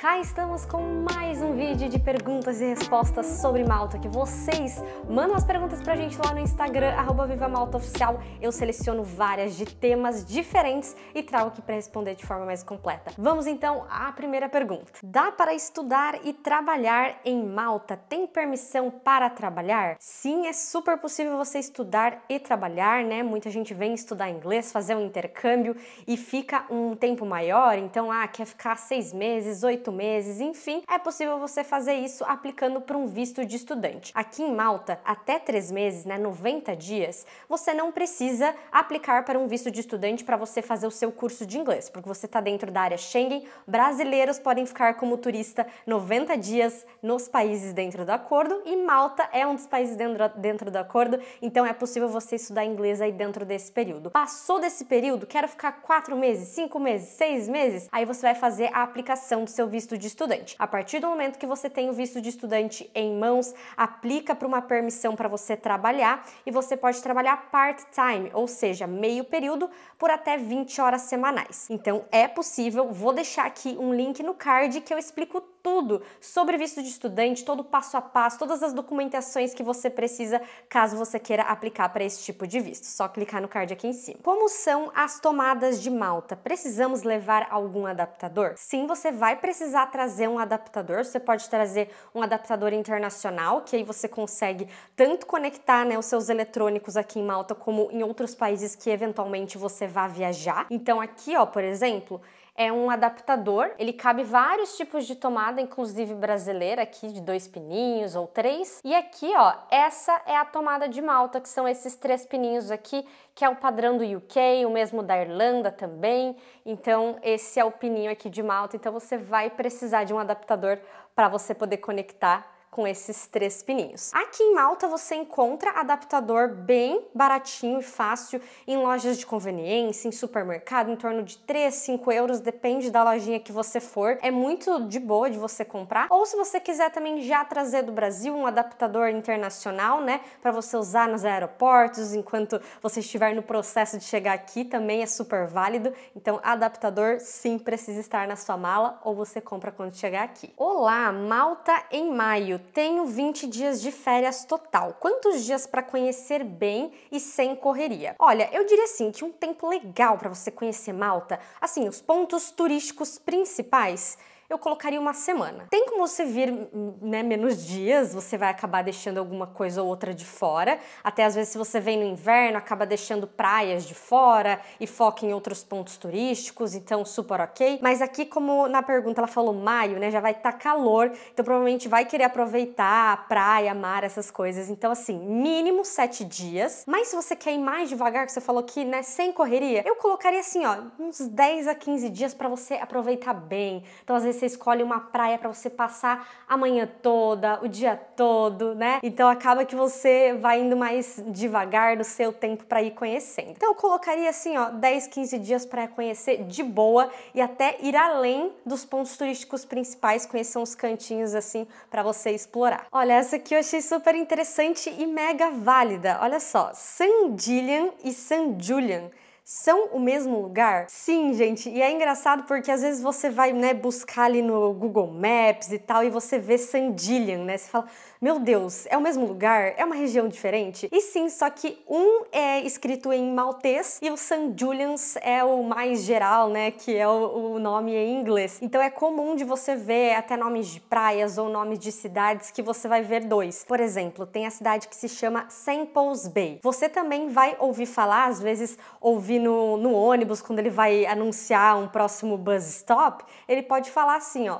Cá estamos com mais um vídeo de perguntas e respostas sobre Malta, que vocês mandam as perguntas pra gente lá no Instagram, arroba Viva Malta Oficial. Eu seleciono várias de temas diferentes e trago aqui para responder de forma mais completa. Vamos então à primeira pergunta. Dá para estudar e trabalhar em Malta? Tem permissão para trabalhar? Sim, é super possível você estudar e trabalhar, né? Muita gente vem estudar inglês, fazer um intercâmbio e fica um tempo maior, então, ah, quer ficar seis meses, oito 18 meses, enfim, é possível você fazer isso aplicando para um visto de estudante. Aqui em Malta, até 3 meses, né, 90 dias, você não precisa aplicar para um visto de estudante para você fazer o seu curso de inglês, porque você está dentro da área Schengen. Brasileiros podem ficar como turista 90 dias nos países dentro do acordo e Malta é um dos países dentro, dentro do acordo, então é possível você estudar inglês aí dentro desse período. Passou desse período, quero ficar 4 meses, 5 meses, 6 meses, aí você vai fazer a aplicação do seu visto visto de estudante. A partir do momento que você tem o visto de estudante em mãos, aplica para uma permissão para você trabalhar e você pode trabalhar part-time, ou seja, meio período, por até 20 horas semanais. Então é possível, vou deixar aqui um link no card que eu explico tudo sobre visto de estudante, todo passo a passo, todas as documentações que você precisa caso você queira aplicar para esse tipo de visto. Só clicar no card aqui em cima. Como são as tomadas de Malta? Precisamos levar algum adaptador? Sim, você vai precisar precisar trazer um adaptador, você pode trazer um adaptador internacional, que aí você consegue tanto conectar né, os seus eletrônicos aqui em Malta como em outros países que eventualmente você vá viajar. Então aqui, ó, por exemplo, é um adaptador, ele cabe vários tipos de tomada, inclusive brasileira aqui de dois pininhos ou três. E aqui, ó, essa é a tomada de malta, que são esses três pininhos aqui, que é o padrão do UK, o mesmo da Irlanda também. Então, esse é o pininho aqui de malta, então você vai precisar de um adaptador para você poder conectar com esses três pininhos. Aqui em Malta você encontra adaptador bem baratinho e fácil em lojas de conveniência, em supermercado, em torno de 3, 5 euros, depende da lojinha que você for. É muito de boa de você comprar. Ou se você quiser também já trazer do Brasil um adaptador internacional, né, para você usar nos aeroportos enquanto você estiver no processo de chegar aqui, também é super válido. Então, adaptador sim precisa estar na sua mala ou você compra quando chegar aqui. Olá, Malta em maio tenho 20 dias de férias total. Quantos dias para conhecer bem e sem correria? Olha, eu diria assim, que um tempo legal para você conhecer Malta, assim, os pontos turísticos principais eu colocaria uma semana. Tem como você vir hum, né, menos dias, você vai acabar deixando alguma coisa ou outra de fora. Até às vezes, se você vem no inverno, acaba deixando praias de fora e foca em outros pontos turísticos, então super ok. Mas aqui, como na pergunta ela falou maio, né, já vai estar tá calor, então provavelmente vai querer aproveitar a praia, mar, essas coisas. Então, assim, mínimo sete dias. Mas se você quer ir mais devagar, que você falou que, né, sem correria, eu colocaria assim, ó, uns 10 a 15 dias para você aproveitar bem. Então, às vezes, você escolhe uma praia para você passar a manhã toda, o dia todo, né? Então acaba que você vai indo mais devagar no seu tempo para ir conhecendo. Então eu colocaria assim, ó, 10, 15 dias para conhecer de boa e até ir além dos pontos turísticos principais, conhecer uns cantinhos assim para você explorar. Olha, essa aqui eu achei super interessante e mega válida. Olha só, San Gillian e San Julian são o mesmo lugar? Sim, gente, e é engraçado porque às vezes você vai né, buscar ali no Google Maps e tal e você vê Sandillion, né? Você fala, meu Deus, é o mesmo lugar? É uma região diferente? E sim, só que um é escrito em maltês e o St. Julian's é o mais geral, né, que é o, o nome em inglês. Então é comum de você ver até nomes de praias ou nomes de cidades que você vai ver dois. Por exemplo, tem a cidade que se chama Samples Bay. Você também vai ouvir falar, às vezes ouvir no, no ônibus, quando ele vai anunciar um próximo bus stop, ele pode falar assim, ó,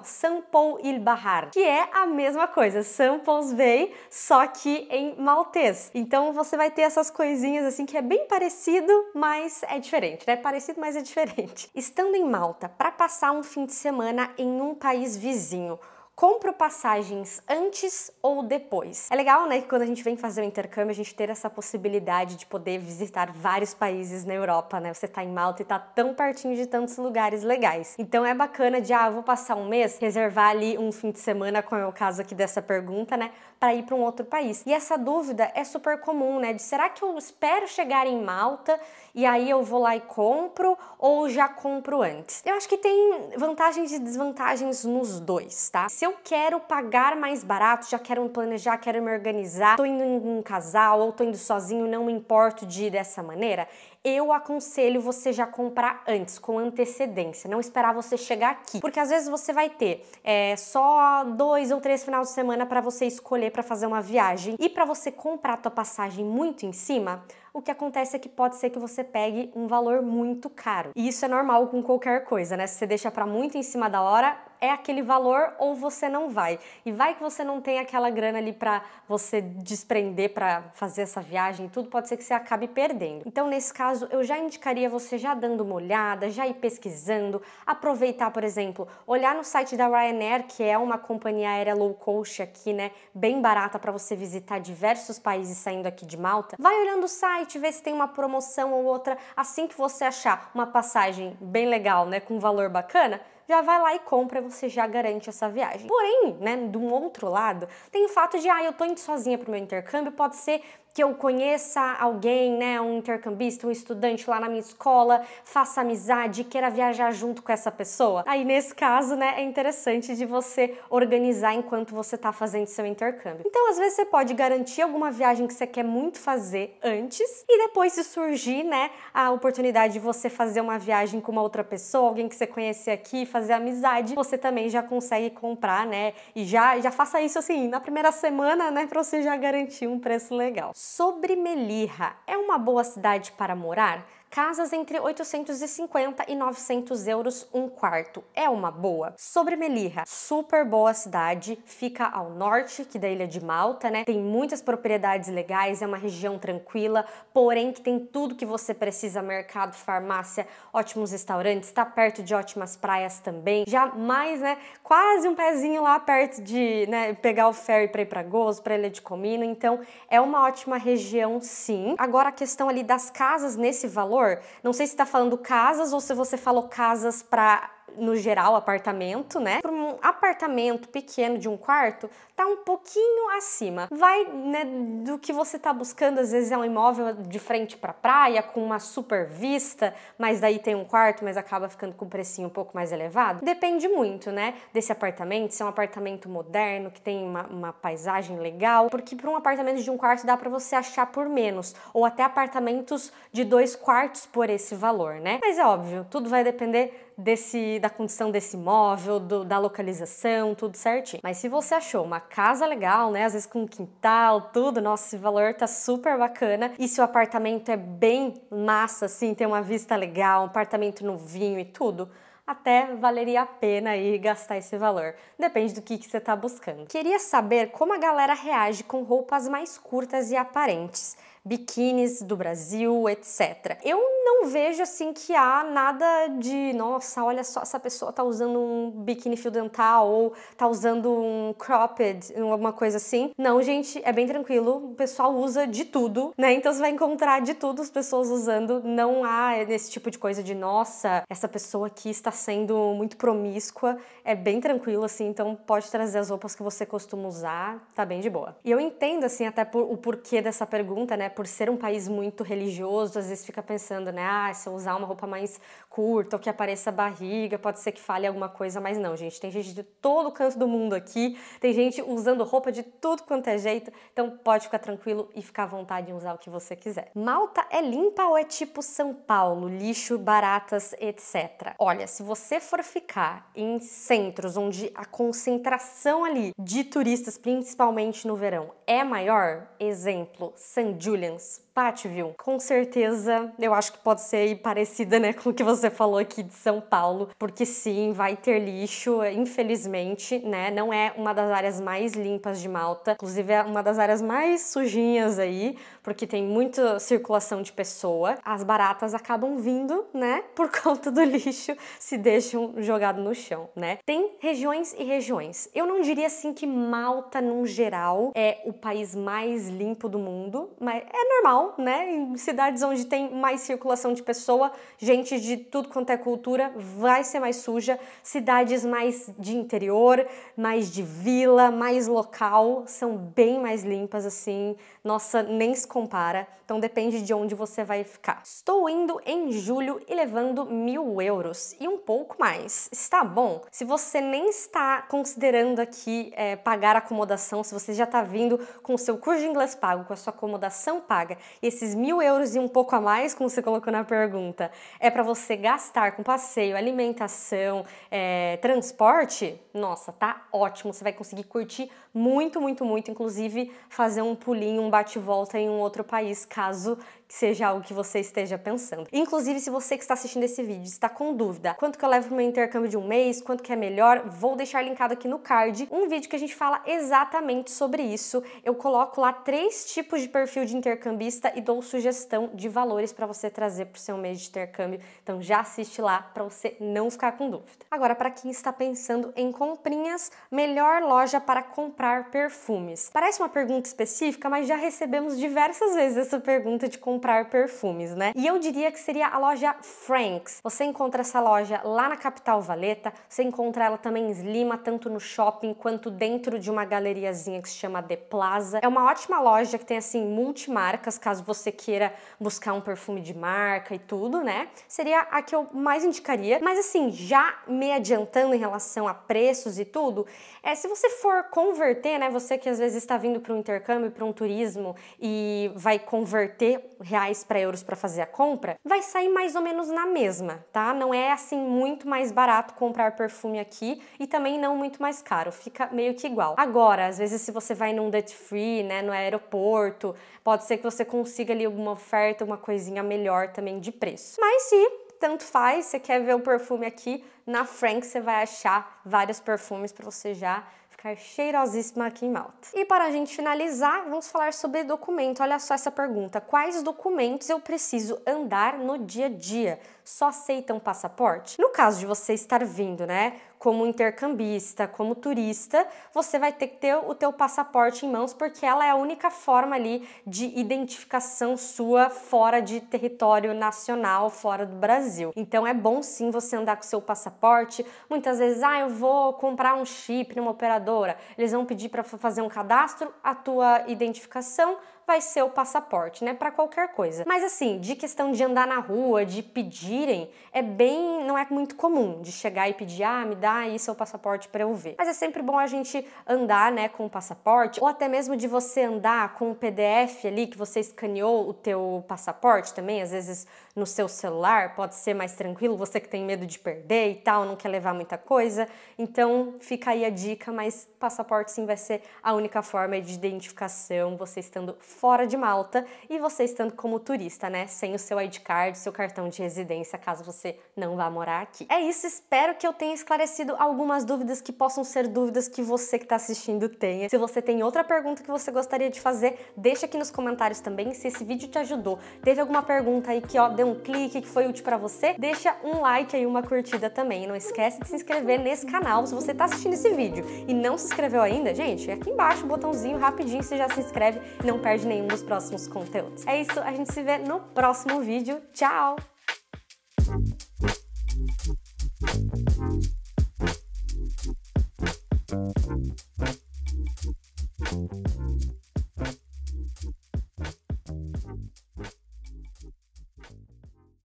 Paul il Bahar, que é a mesma coisa, Samples Vey, só que em maltês. Então você vai ter essas coisinhas assim que é bem parecido, mas é diferente, né? Parecido, mas é diferente. Estando em Malta, para passar um fim de semana em um país vizinho, compro passagens antes ou depois. É legal, né, que quando a gente vem fazer o intercâmbio, a gente ter essa possibilidade de poder visitar vários países na Europa, né? Você tá em Malta e tá tão pertinho de tantos lugares legais. Então é bacana de, ah, vou passar um mês, reservar ali um fim de semana, como é o caso aqui dessa pergunta, né, para ir para um outro país. E essa dúvida é super comum, né, de será que eu espero chegar em Malta e aí eu vou lá e compro ou já compro antes? Eu acho que tem vantagens e desvantagens nos dois, tá? Se eu quero pagar mais barato, já quero me planejar, quero me organizar, tô indo em um casal ou tô indo sozinho, não me importo de ir dessa maneira, eu aconselho você já comprar antes, com antecedência, não esperar você chegar aqui, porque às vezes você vai ter é, só dois ou três finais de semana para você escolher para fazer uma viagem e para você comprar a tua passagem muito em cima, o que acontece é que pode ser que você pegue um valor muito caro. E isso é normal com qualquer coisa, né? Se você deixa para muito em cima da hora, é aquele valor ou você não vai. E vai que você não tem aquela grana ali para você desprender para fazer essa viagem, tudo pode ser que você acabe perdendo. Então, nesse caso, eu já indicaria você já dando uma olhada, já ir pesquisando, aproveitar, por exemplo, olhar no site da Ryanair, que é uma companhia aérea low cost aqui, né, bem barata para você visitar diversos países saindo aqui de Malta. Vai olhando o site site, ver se tem uma promoção ou outra. Assim que você achar uma passagem bem legal, né, com valor bacana, já vai lá e compra, e você já garante essa viagem. Porém, né, de um outro lado, tem o fato de, ah, eu tô indo sozinha pro meu intercâmbio, pode ser que eu conheça alguém, né, um intercambista, um estudante lá na minha escola, faça amizade, queira viajar junto com essa pessoa. Aí nesse caso, né, é interessante de você organizar enquanto você está fazendo seu intercâmbio. Então, às vezes você pode garantir alguma viagem que você quer muito fazer antes e depois se surgir, né, a oportunidade de você fazer uma viagem com uma outra pessoa, alguém que você conhecer aqui, fazer amizade, você também já consegue comprar, né, e já já faça isso assim na primeira semana, né, para você já garantir um preço legal sobre Melirra. É uma boa cidade para morar? casas entre 850 e 900 euros um quarto. É uma boa. Sobre Melirra, super boa cidade, fica ao norte que da ilha de Malta, né? Tem muitas propriedades legais, é uma região tranquila, porém que tem tudo que você precisa, mercado, farmácia, ótimos restaurantes, está perto de ótimas praias também. Já mais, né, quase um pezinho lá perto de, né, pegar o ferry para ir para Gozo, para ilha de Comino. Então, é uma ótima região sim. Agora a questão ali das casas nesse valor valor, não sei se está falando casas ou se você falou casas para no geral, apartamento, né? Para um apartamento pequeno de um quarto, tá um pouquinho acima. Vai, né, do que você tá buscando, às vezes é um imóvel de frente para praia, com uma super vista, mas daí tem um quarto, mas acaba ficando com um precinho um pouco mais elevado. Depende muito, né, desse apartamento, se é um apartamento moderno, que tem uma, uma paisagem legal, porque para um apartamento de um quarto dá para você achar por menos, ou até apartamentos de dois quartos por esse valor, né? Mas é óbvio, tudo vai depender desse, da condição desse imóvel, do, da localização, tudo certinho. Mas se você achou uma casa legal, né, às vezes com um quintal, tudo, nossa, valor tá super bacana. E se o apartamento é bem massa, assim, tem uma vista legal, um apartamento novinho e tudo, até valeria a pena aí gastar esse valor. Depende do que, que você está buscando. Queria saber como a galera reage com roupas mais curtas e aparentes biquínis do Brasil, etc. Eu não vejo assim que há nada de, nossa, olha só, essa pessoa tá usando um biquíni fio dental ou tá usando um cropped, alguma coisa assim. Não, gente, é bem tranquilo, o pessoal usa de tudo, né? Então você vai encontrar de tudo as pessoas usando, não há esse tipo de coisa de, nossa, essa pessoa aqui está sendo muito promíscua. É bem tranquilo assim, então pode trazer as roupas que você costuma usar, tá bem de boa. E eu entendo assim até por, o porquê dessa pergunta, né? por ser um país muito religioso, às vezes fica pensando, né? Ah, se eu usar uma roupa mais curta ou que apareça barriga, pode ser que fale alguma coisa, mas não, gente. Tem gente de todo canto do mundo aqui, tem gente usando roupa de tudo quanto é jeito, então pode ficar tranquilo e ficar à vontade em usar o que você quiser. Malta é limpa ou é tipo São Paulo? Lixo, baratas, etc. Olha, se você for ficar em centros onde a concentração ali de turistas, principalmente no verão, é maior, exemplo, San Julian Williams, Patville. Com certeza, eu acho que pode ser parecida, né, com o que você falou aqui de São Paulo, porque sim, vai ter lixo, infelizmente, né? Não é uma das áreas mais limpas de Malta, inclusive é uma das áreas mais sujinhas aí, porque tem muita circulação de pessoa. As baratas acabam vindo, né, por conta do lixo, se deixam jogado no chão, né? Tem regiões e regiões. Eu não diria assim que Malta, num geral, é o país mais limpo do mundo, mas é normal, né? Em cidades onde tem mais circulação de pessoa, gente de tudo quanto é cultura vai ser mais suja. Cidades mais de interior, mais de vila, mais local, são bem mais limpas assim. Nossa, nem se compara. Então depende de onde você vai ficar. Estou indo em julho e levando mil euros e um pouco mais. Está bom? Se você nem está considerando aqui é, pagar acomodação, se você já está vindo com o seu curso de inglês pago, com a sua acomodação paga. esses mil euros e um pouco a mais, como você colocou na pergunta, é para você gastar com passeio, alimentação, é, transporte? Nossa, tá ótimo. Você vai conseguir curtir muito, muito, muito. Inclusive fazer um pulinho, um bate-volta em um outro país, caso que seja algo que você esteja pensando. Inclusive, se você que está assistindo esse vídeo está com dúvida, quanto que eu levo pro meu intercâmbio de um mês, quanto que é melhor, vou deixar linkado aqui no card um vídeo que a gente fala exatamente sobre isso. Eu coloco lá três tipos de perfil de intercambista e dou sugestão de valores para você trazer para o seu mês de intercâmbio. Então já assiste lá para você não ficar com dúvida. Agora, para quem está pensando em comprinhas, melhor loja para comprar perfumes. Parece uma pergunta específica, mas já recebemos diversas vezes essa pergunta de comprar comprar perfumes, né? E eu diria que seria a loja Franks. Você encontra essa loja lá na capital Valeta, você encontra ela também em Lima, tanto no shopping quanto dentro de uma galeriazinha que se chama The Plaza. É uma ótima loja que tem assim multimarcas, caso você queira buscar um perfume de marca e tudo, né? Seria a que eu mais indicaria. Mas assim, já me adiantando em relação a preços e tudo, é se você for converter, né, você que às vezes está vindo para um intercâmbio, para um turismo e vai converter reais para euros para fazer a compra, vai sair mais ou menos na mesma, tá? Não é assim muito mais barato comprar perfume aqui e também não muito mais caro, fica meio que igual. Agora, às vezes se você vai num duty free, né, no aeroporto, pode ser que você consiga ali alguma oferta, uma coisinha melhor também de preço. Mas se tanto faz, você quer ver o perfume aqui, na Frank você vai achar vários perfumes para você já ficar cheirosíssima aqui em Malta. E para a gente finalizar, vamos falar sobre documento. Olha só essa pergunta: quais documentos eu preciso andar no dia a dia? só aceitam passaporte? No caso de você estar vindo, né, como intercambista, como turista, você vai ter que ter o teu passaporte em mãos porque ela é a única forma ali de identificação sua fora de território nacional, fora do Brasil. Então é bom sim você andar com seu passaporte. Muitas vezes, ah, eu vou comprar um chip numa operadora. Eles vão pedir para fazer um cadastro, a tua identificação, vai ser o passaporte, né? Para qualquer coisa. Mas assim, de questão de andar na rua, de pedirem, é bem. não é muito comum de chegar e pedir, ah, me dá aí seu passaporte para eu ver. Mas é sempre bom a gente andar, né, com o passaporte, ou até mesmo de você andar com o PDF ali que você escaneou o teu passaporte também, às vezes no seu celular, pode ser mais tranquilo, você que tem medo de perder e tal, não quer levar muita coisa. Então, fica aí a dica, mas passaporte sim vai ser a única forma de identificação, você estando fora de Malta e você estando como turista, né? Sem o seu ID card, seu cartão de residência, caso você não vá morar aqui. É isso, espero que eu tenha esclarecido algumas dúvidas que possam ser dúvidas que você que está assistindo tenha. Se você tem outra pergunta que você gostaria de fazer, deixa aqui nos comentários também se esse vídeo te ajudou. Teve alguma pergunta aí que ó, deu um clique, que foi útil para você? Deixa um like aí, uma curtida também. Não esquece de se inscrever nesse canal se você está assistindo esse vídeo e não se inscreveu ainda, gente, é aqui embaixo o botãozinho rapidinho você já se inscreve e não perde nenhum dos próximos conteúdos. É isso, a gente se vê no próximo vídeo. Tchau!